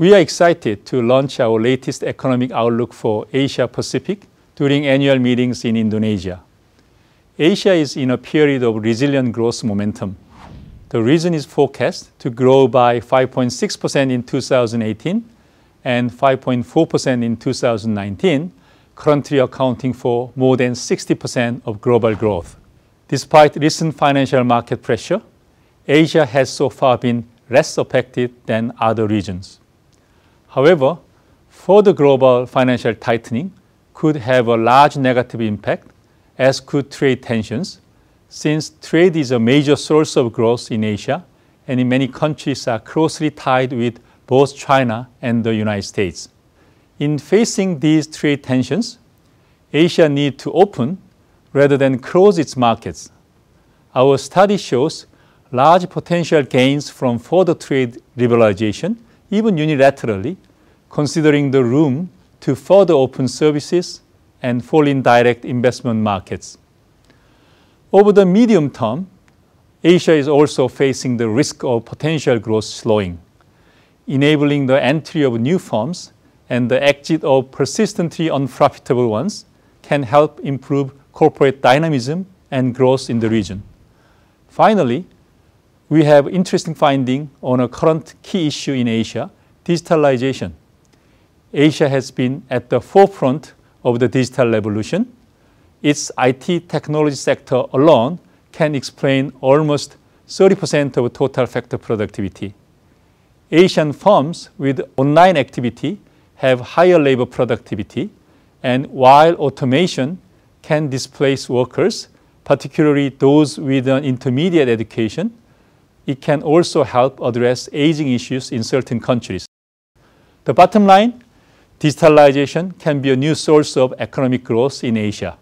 We are excited to launch our latest economic outlook for Asia Pacific during annual meetings in Indonesia. Asia is in a period of resilient growth momentum. The region is forecast to grow by 5.6% in 2018 and 5.4% in 2019, currently accounting for more than 60% of global growth. Despite recent financial market pressure, Asia has so far been less affected than other regions. However, further global financial tightening could have a large negative impact, as could trade tensions, since trade is a major source of growth in Asia, and in many countries are closely tied with both China and the United States. In facing these trade tensions, Asia needs to open rather than close its markets. Our study shows large potential gains from further trade liberalization even unilaterally, considering the room to further open services and foreign direct investment markets. Over the medium term, Asia is also facing the risk of potential growth slowing, enabling the entry of new firms and the exit of persistently unprofitable ones can help improve corporate dynamism and growth in the region. Finally, we have interesting finding on a current key issue in Asia, digitalization. Asia has been at the forefront of the digital revolution. Its IT technology sector alone can explain almost 30% of total factor productivity. Asian firms with online activity have higher labor productivity, and while automation can displace workers, particularly those with an intermediate education, it can also help address aging issues in certain countries. The bottom line, digitalization can be a new source of economic growth in Asia.